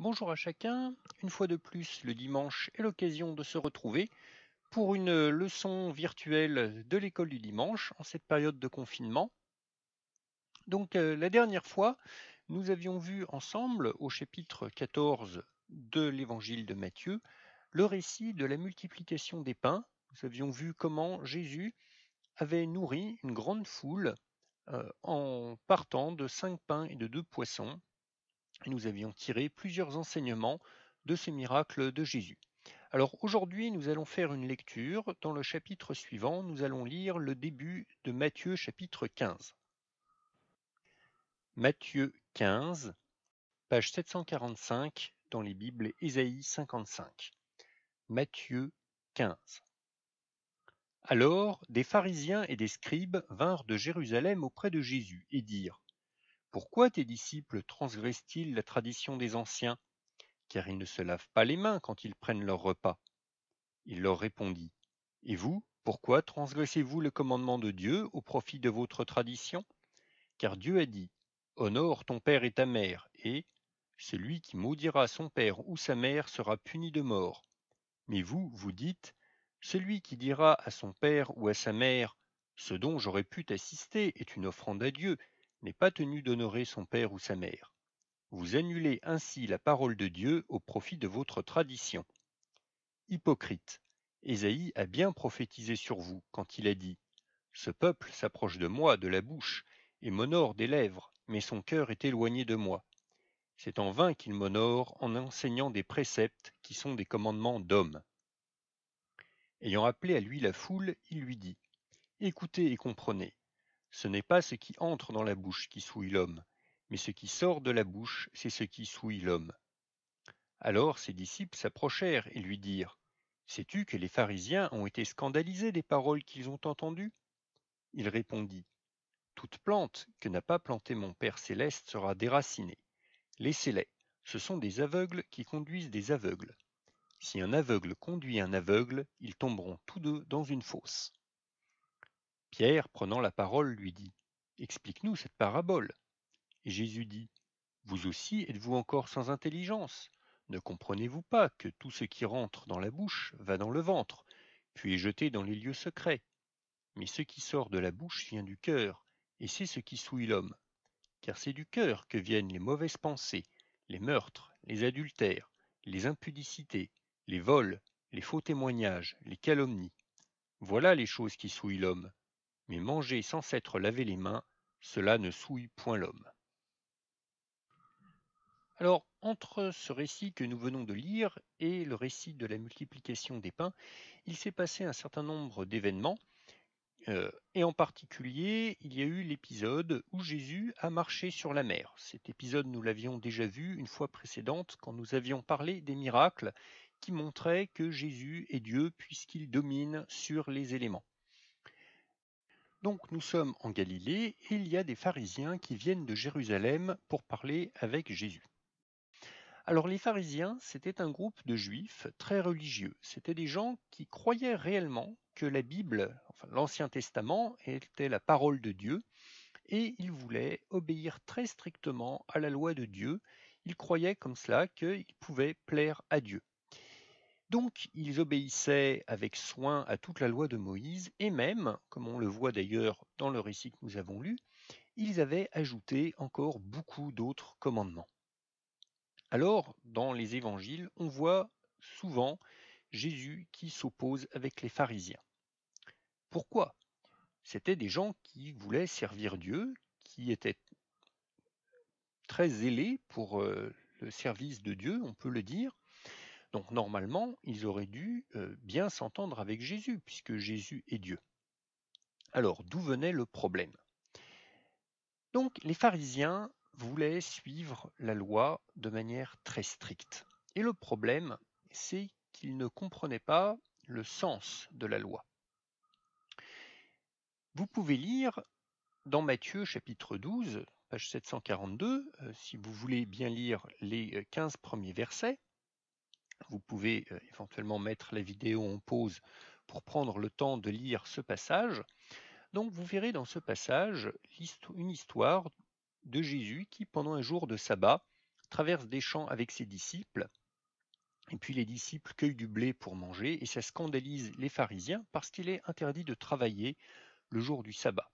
Bonjour à chacun. Une fois de plus, le dimanche est l'occasion de se retrouver pour une leçon virtuelle de l'école du dimanche en cette période de confinement. Donc euh, la dernière fois, nous avions vu ensemble au chapitre 14 de l'évangile de Matthieu le récit de la multiplication des pains. Nous avions vu comment Jésus avait nourri une grande foule euh, en partant de cinq pains et de deux poissons nous avions tiré plusieurs enseignements de ces miracles de Jésus. Alors aujourd'hui, nous allons faire une lecture. Dans le chapitre suivant, nous allons lire le début de Matthieu chapitre 15. Matthieu 15, page 745 dans les Bibles Ésaïe 55. Matthieu 15. Alors des pharisiens et des scribes vinrent de Jérusalem auprès de Jésus et dirent pourquoi tes disciples transgressent-ils la tradition des anciens Car ils ne se lavent pas les mains quand ils prennent leur repas. Il leur répondit Et vous, pourquoi transgressez-vous le commandement de Dieu au profit de votre tradition Car Dieu a dit Honore ton père et ta mère, et celui qui maudira son père ou sa mère sera puni de mort. Mais vous, vous dites Celui qui dira à son père ou à sa mère Ce dont j'aurais pu t'assister est une offrande à Dieu, n'est pas tenu d'honorer son père ou sa mère. Vous annulez ainsi la parole de Dieu au profit de votre tradition. Hypocrite, Ésaïe a bien prophétisé sur vous quand il a dit Ce peuple s'approche de moi de la bouche et m'honore des lèvres, mais son cœur est éloigné de moi. C'est en vain qu'il m'honore en enseignant des préceptes qui sont des commandements d'hommes. Ayant appelé à lui la foule, il lui dit Écoutez et comprenez. Ce n'est pas ce qui entre dans la bouche qui souille l'homme, mais ce qui sort de la bouche, c'est ce qui souille l'homme. Alors ses disciples s'approchèrent et lui dirent Sais-tu que les pharisiens ont été scandalisés des paroles qu'ils ont entendues Il répondit Toute plante que n'a pas plantée mon Père céleste sera déracinée. Laissez-les, ce sont des aveugles qui conduisent des aveugles. Si un aveugle conduit un aveugle, ils tomberont tous deux dans une fosse. Pierre prenant la parole lui dit, Explique-nous cette parabole. Et Jésus dit, Vous aussi êtes-vous encore sans intelligence Ne comprenez-vous pas que tout ce qui rentre dans la bouche va dans le ventre, puis est jeté dans les lieux secrets Mais ce qui sort de la bouche vient du cœur, et c'est ce qui souille l'homme. Car c'est du cœur que viennent les mauvaises pensées, les meurtres, les adultères, les impudicités, les vols, les faux témoignages, les calomnies. Voilà les choses qui souillent l'homme. Mais manger sans s'être lavé les mains, cela ne souille point l'homme. Alors, entre ce récit que nous venons de lire et le récit de la multiplication des pains, il s'est passé un certain nombre d'événements, euh, et en particulier, il y a eu l'épisode où Jésus a marché sur la mer. Cet épisode, nous l'avions déjà vu une fois précédente quand nous avions parlé des miracles qui montraient que Jésus est Dieu puisqu'il domine sur les éléments. Donc nous sommes en Galilée et il y a des pharisiens qui viennent de Jérusalem pour parler avec Jésus. Alors les pharisiens, c'était un groupe de juifs très religieux. C'était des gens qui croyaient réellement que la Bible, enfin l'Ancien Testament, était la parole de Dieu et ils voulaient obéir très strictement à la loi de Dieu. Ils croyaient comme cela qu'ils pouvaient plaire à Dieu. Donc ils obéissaient avec soin à toute la loi de Moïse, et même, comme on le voit d'ailleurs dans le récit que nous avons lu, ils avaient ajouté encore beaucoup d'autres commandements. Alors, dans les évangiles, on voit souvent Jésus qui s'oppose avec les pharisiens. Pourquoi C'était des gens qui voulaient servir Dieu, qui étaient très zélés pour euh, le service de Dieu, on peut le dire, donc normalement, ils auraient dû euh, bien s'entendre avec Jésus, puisque Jésus est Dieu. Alors d'où venait le problème Donc les pharisiens voulaient suivre la loi de manière très stricte. Et le problème, c'est qu'ils ne comprenaient pas le sens de la loi. Vous pouvez lire dans Matthieu chapitre 12, page 742, euh, si vous voulez bien lire les 15 euh, premiers versets, vous pouvez euh, éventuellement mettre la vidéo en pause pour prendre le temps de lire ce passage. Donc vous verrez dans ce passage une histoire de Jésus qui, pendant un jour de sabbat, traverse des champs avec ses disciples. Et puis les disciples cueillent du blé pour manger, et ça scandalise les pharisiens parce qu'il est interdit de travailler le jour du sabbat.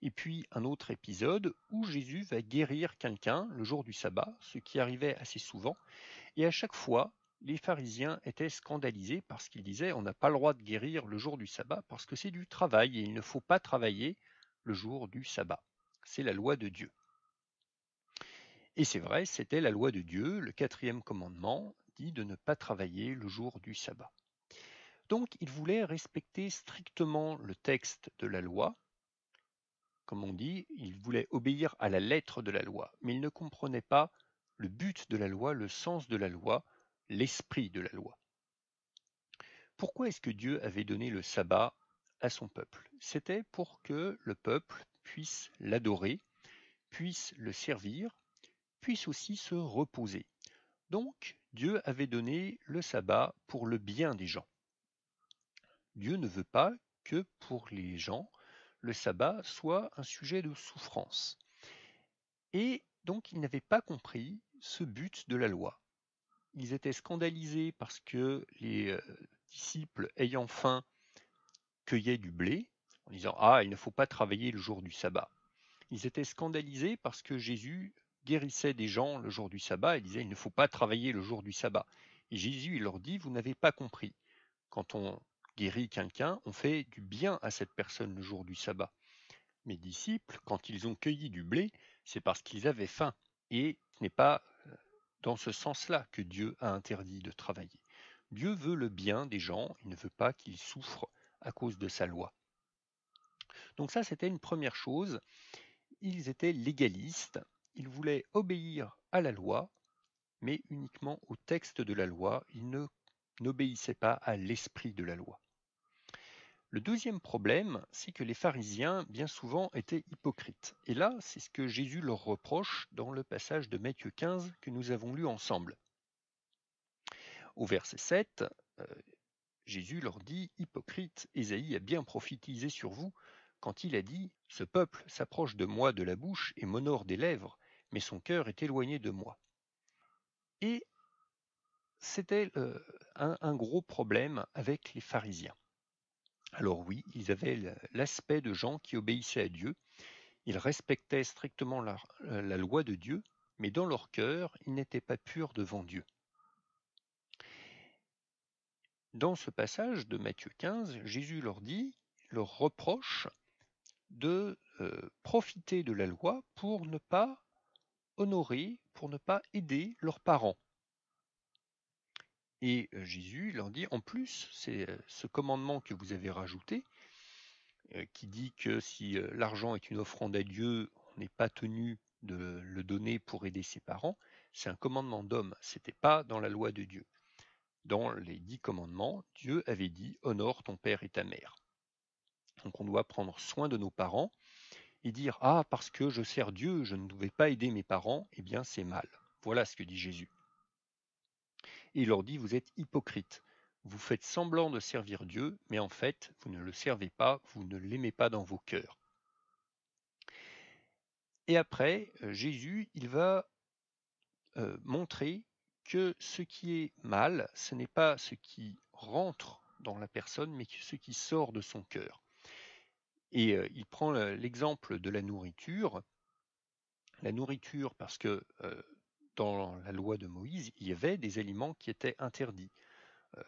Et puis un autre épisode où Jésus va guérir quelqu'un le jour du sabbat, ce qui arrivait assez souvent, et à chaque fois les pharisiens étaient scandalisés parce qu'ils disaient on n'a pas le droit de guérir le jour du sabbat parce que c'est du travail et il ne faut pas travailler le jour du sabbat. C'est la loi de Dieu. Et c'est vrai, c'était la loi de Dieu, le quatrième commandement dit de ne pas travailler le jour du sabbat. Donc ils voulaient respecter strictement le texte de la loi, comme on dit, ils voulaient obéir à la lettre de la loi, mais ils ne comprenaient pas le but de la loi, le sens de la loi, l'esprit de la loi. Pourquoi est-ce que Dieu avait donné le sabbat à son peuple C'était pour que le peuple puisse l'adorer, puisse le servir, puisse aussi se reposer. Donc Dieu avait donné le sabbat pour le bien des gens. Dieu ne veut pas que pour les gens, le sabbat soit un sujet de souffrance. Et donc il n'avait pas compris ce but de la loi ils étaient scandalisés parce que les euh, disciples ayant faim cueillaient du blé en disant Ah, il ne faut pas travailler le jour du sabbat. Ils étaient scandalisés parce que Jésus guérissait des gens le jour du sabbat et disait Il ne faut pas travailler le jour du sabbat. Et Jésus, leur dit Vous n'avez pas compris. Quand on guérit quelqu'un, on fait du bien à cette personne le jour du sabbat. Mes disciples, quand ils ont cueilli du blé, c'est parce qu'ils avaient faim. Et ce n'est pas dans ce sens-là que Dieu a interdit de travailler. Dieu veut le bien des gens, il ne veut pas qu'ils souffrent à cause de sa loi. Donc ça, c'était une première chose. Ils étaient légalistes, ils voulaient obéir à la loi, mais uniquement au texte de la loi, ils n'obéissaient pas à l'esprit de la loi. Le deuxième problème, c'est que les pharisiens, bien souvent, étaient hypocrites. Et là, c'est ce que Jésus leur reproche dans le passage de Matthieu 15 que nous avons lu ensemble. Au verset 7, euh, Jésus leur dit Hypocrite, Ésaïe a bien prophétisé sur vous quand il a dit Ce peuple s'approche de moi de la bouche et m'honore des lèvres, mais son cœur est éloigné de moi. Et c'était euh, un gros problème avec les pharisiens. Alors oui, ils avaient l'aspect de gens qui obéissaient à Dieu, ils respectaient strictement euh, la, loi de Dieu, mais dans leur cœur, ils n'étaient pas purs devant Dieu. Dans ce passage de Matthieu 15, Jésus leur dit, leur reproche de euh, profiter de la loi pour ne pas honorer, pour ne pas aider leurs parents. Et euh, Jésus leur dit, en plus, c'est euh, ce commandement que vous avez rajouté, euh, qui dit que si l'argent est une offrande à Dieu, on n'est pas tenu de le donner pour aider ses parents, c'est un commandement d'homme, c'était pas dans la loi de Dieu. Dans les dix commandements, Dieu avait dit honore ton père et ta mère. Donc on doit prendre soin de nos parents et dire ah parce que je sers Dieu, je ne devais pas aider mes parents, eh bien c'est mal. Voilà ce que dit Jésus. Il leur dit, vous êtes hypocrites. Vous faites semblant de servir Dieu, mais en fait, vous ne le servez pas, vous ne l'aimez pas dans vos cœurs. Et après, euh, Jésus, il va euh, montrer que ce qui est mal, ce n'est pas ce qui rentre dans la personne, mais ce qui sort de son cœur. Et euh, il prend l'exemple de la nourriture. La nourriture, parce que dans la loi de Moïse, il y avait des aliments qui étaient interdits. Euh,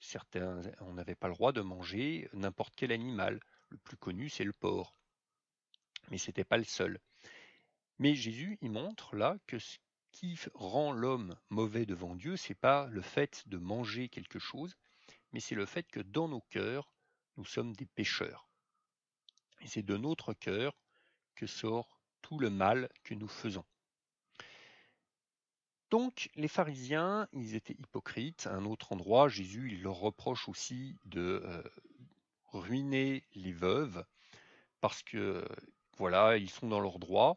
certains, on n'avait pas le droit de manger n'importe quel animal. Le plus connu, c'est le porc. Mais ce n'était pas le seul. Mais Jésus, il montre là que ce qui rend l'homme mauvais devant Dieu, c'est pas le fait de manger quelque chose, mais c'est le fait que dans nos cœurs, nous sommes des pécheurs. Et c'est de notre cœur que sort tout le mal que nous faisons. Donc les pharisiens, ils étaient hypocrites. À un autre endroit, Jésus, il leur reproche aussi de euh, ruiner les veuves parce que voilà, ils sont dans leurs droits.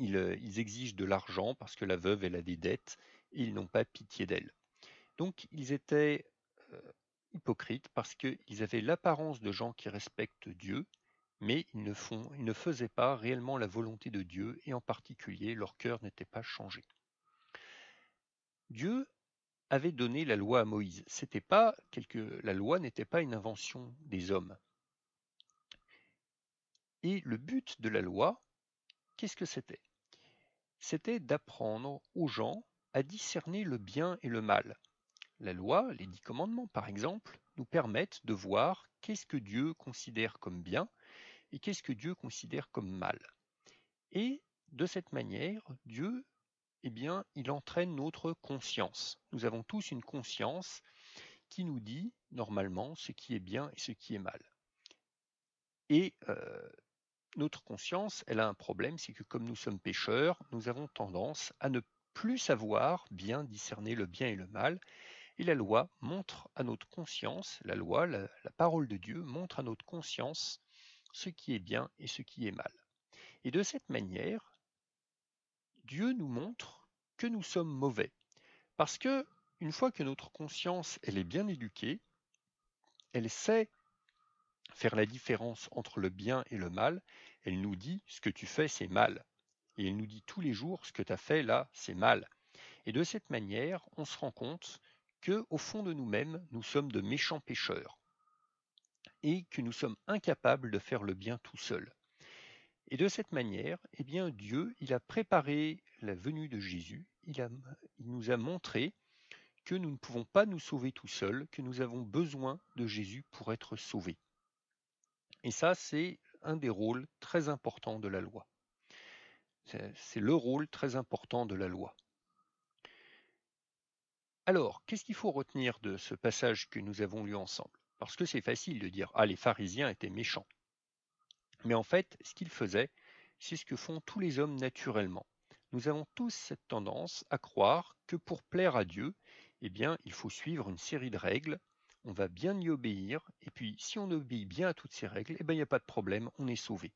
Euh, ils, exigent de l'argent parce que la veuve, elle a des dettes et ils n'ont pas pitié d'elle. Donc ils étaient euh, hypocrites parce qu'ils avaient l'apparence de gens qui respectent Dieu, mais ils ne, font, ils ne faisaient pas réellement la volonté de Dieu et en particulier leur cœur n'était pas changé. Dieu avait donné la loi à Moïse. C'était pas quelque, la loi n'était pas une invention des hommes. Et le but de la loi, qu'est-ce que c'était C'était d'apprendre aux gens à discerner le bien et le mal. La loi, les dix commandements par exemple, nous permettent de voir qu'est-ce que Dieu considère comme bien et qu'est-ce que Dieu considère comme mal. Et de cette manière, Dieu eh bien, il entraîne notre conscience. Nous avons tous une conscience qui nous dit normalement ce qui est bien et ce qui est mal. Et euh, notre conscience, elle a un problème, c'est que comme nous sommes pécheurs, nous avons tendance à ne plus savoir bien discerner le bien et le mal. Et la loi montre à notre conscience, la loi, la parole de Dieu montre à notre conscience ce qui est bien et ce qui est mal. Et de cette manière, Dieu nous montre que nous sommes mauvais. Parce que, une fois que notre conscience, elle est bien éduquée, elle sait faire la différence entre le bien et le mal, elle nous dit ce que tu fais c'est mal. Et elle nous dit tous les jours ce que tu as fait là c'est mal. Et de cette manière, on se rend compte que au fond de nous-mêmes, nous sommes de méchants pécheurs et que nous sommes incapables de faire le bien tout seuls. Et de cette manière, eh bien Dieu, il a préparé la venue de Jésus, il, il nous a montré que nous ne pouvons pas nous sauver tout seuls, que nous avons besoin de Jésus pour être sauvés. Et ça, c'est un des rôles très importants de la loi. C'est le rôle très important de la loi. Alors, qu'est-ce qu'il faut retenir de ce passage que nous avons lu ensemble Parce que c'est facile de dire Ah, les pharisiens étaient méchants. Mais en fait, ce qu'il faisait, c'est ce que font tous les hommes naturellement. Nous avons tous cette tendance à croire que pour plaire à Dieu, eh bien, il faut suivre une série de règles, on va bien y obéir, et puis si on obéit bien à toutes ces règles, eh bien, il n'y a pas de problème, on est sauvé.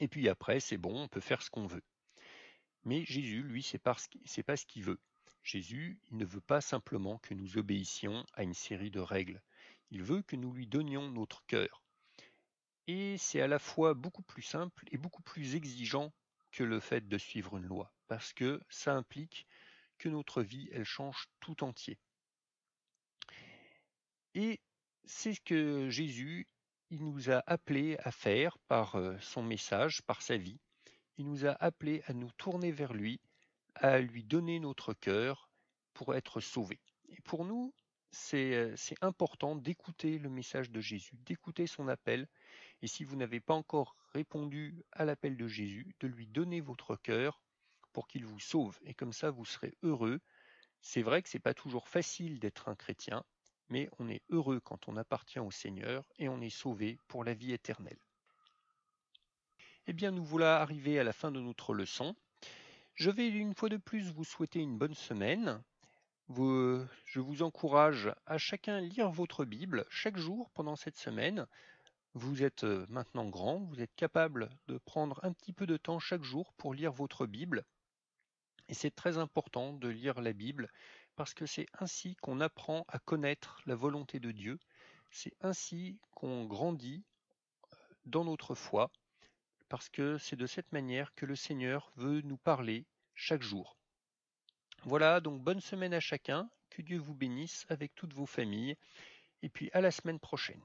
Et puis après, c'est bon, on peut faire ce qu'on veut. Mais Jésus, lui, n'est pas ce qu'il veut. Jésus, il ne veut pas simplement que nous obéissions à une série de règles. Il veut que nous lui donnions notre cœur. Et c'est à la fois beaucoup plus simple et beaucoup plus exigeant que le fait de suivre une loi, parce que ça implique que notre vie, elle change tout entier. Et c'est ce que Jésus, il nous a appelés à faire par euh, son message, par sa vie. Il nous a appelés à nous tourner vers lui, à lui donner notre cœur pour être sauvés. Et pour nous, c'est euh, important d'écouter le message de Jésus, d'écouter son appel et si vous n'avez pas encore répondu à l'appel de Jésus, de lui donner votre cœur pour qu'il vous sauve. Et comme ça, vous serez heureux. C'est vrai que ce n'est pas toujours facile d'être un chrétien, mais on est heureux quand on appartient au Seigneur et on est sauvé pour la vie éternelle. Eh bien, nous voilà arrivés à la fin de notre leçon. Je vais une fois de plus vous souhaiter une bonne semaine. Euh, je vous encourage à chacun lire votre Bible chaque jour pendant cette semaine. Vous êtes euh, maintenant grand, vous êtes capable de prendre un petit peu de temps chaque jour pour lire votre Bible. Et c'est très important de lire la Bible parce que c'est ainsi qu'on apprend à connaître la volonté de Dieu. C'est ainsi qu'on grandit euh, dans notre foi parce que c'est de cette manière que le Seigneur veut nous parler chaque jour. Voilà, donc bonne semaine à chacun, que Dieu vous bénisse avec toutes vos familles, et puis à la semaine prochaine.